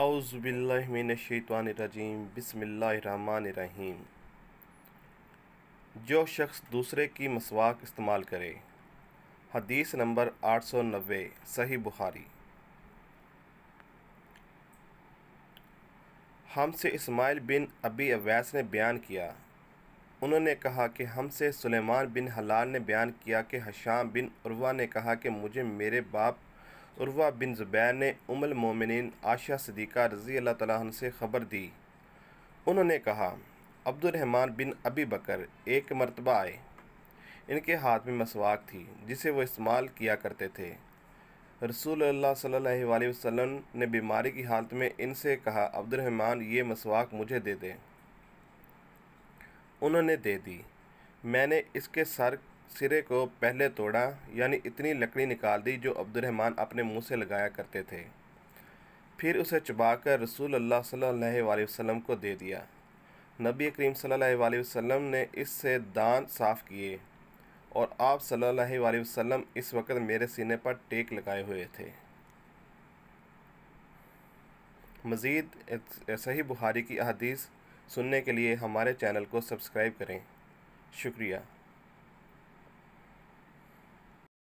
अउज़बिल्लिमिनशैतवानरजीम बसमीम जो शख्स दूसरे की मसवाक इस्तेमाल करे हदीस नंबर 890 सही बुखारी हमसे इस्माइल बिन अबी अवैस ने बयान किया उन्होंने कहा कि हमसे सुलेमान बिन हलाल ने बयान किया कि हशाम बिन उर्वा ने कहा कि मुझे मेरे बाप उर्वा बिन ज़ुबैर ने उमल मोमिन आशा सदीक़ा रज़ी अल्लाह तह से ख़बर दी उन्होंने कहा अब्दुलरहमान बिन अबी बकर एक मरतबा आए इनके हाथ में मसवाक थी जिसे वो इस्तेमाल किया करते थे रसूल अल्लाह सल्लल्लाहु ने बीमारी की हालत में इनसे कहा अब्दुलरहमान ये मसवाक मुझे दे दे उन्होंने दे दी मैंने इसके सर सिरे को पहले तोड़ा यानी इतनी लकड़ी निकाल दी जो अब्दुलरहमान अपने मुंह से लगाया करते थे फिर उसे चबाकर रसूल अल्लाह सल्लल्लाहु अलैहि वसल्लम को दे दिया नबी करीम सल्लल्लाहु अलैहि वसल्लम ने इससे दांत साफ़ किए और आप सल्लल्लाहु अलैहि वसल्लम इस वक्त मेरे सीने पर टेक लगाए हुए थे मज़ीद सही बुहारी की अदीस सुनने के लिए हमारे चैनल को सब्सक्राइब करें शुक्रिया